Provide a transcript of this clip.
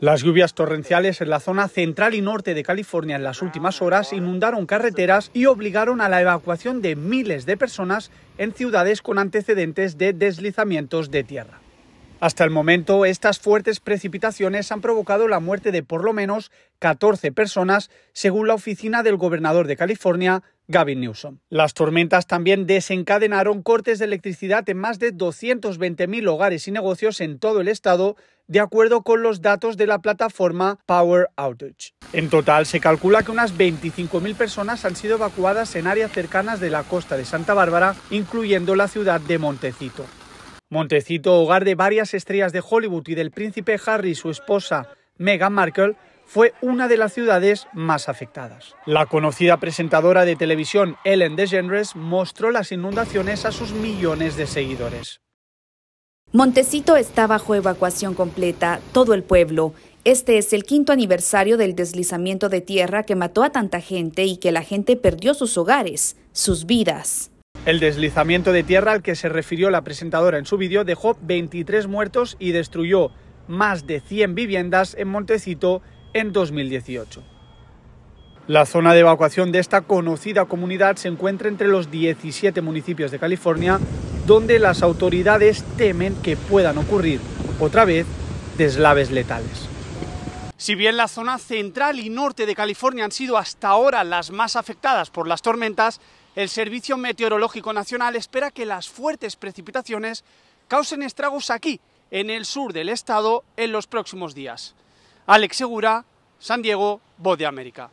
Las lluvias torrenciales en la zona central y norte de California en las últimas horas inundaron carreteras y obligaron a la evacuación de miles de personas en ciudades con antecedentes de deslizamientos de tierra. Hasta el momento, estas fuertes precipitaciones han provocado la muerte de por lo menos 14 personas, según la oficina del gobernador de California, Gavin Newsom. Las tormentas también desencadenaron cortes de electricidad en más de 220.000 hogares y negocios en todo el estado, de acuerdo con los datos de la plataforma Power Outage. En total, se calcula que unas 25.000 personas han sido evacuadas en áreas cercanas de la costa de Santa Bárbara, incluyendo la ciudad de Montecito. Montecito, hogar de varias estrellas de Hollywood y del príncipe Harry y su esposa Meghan Markle, fue una de las ciudades más afectadas. La conocida presentadora de televisión Ellen DeGeneres mostró las inundaciones a sus millones de seguidores. Montecito está bajo evacuación completa, todo el pueblo. Este es el quinto aniversario del deslizamiento de tierra que mató a tanta gente y que la gente perdió sus hogares, sus vidas. El deslizamiento de tierra al que se refirió la presentadora en su vídeo dejó 23 muertos y destruyó más de 100 viviendas en Montecito en 2018. La zona de evacuación de esta conocida comunidad se encuentra entre los 17 municipios de California donde las autoridades temen que puedan ocurrir otra vez deslaves letales. Si bien la zona central y norte de California han sido hasta ahora las más afectadas por las tormentas, el Servicio Meteorológico Nacional espera que las fuertes precipitaciones causen estragos aquí, en el sur del estado, en los próximos días. Alex Segura, San Diego, Voz de América.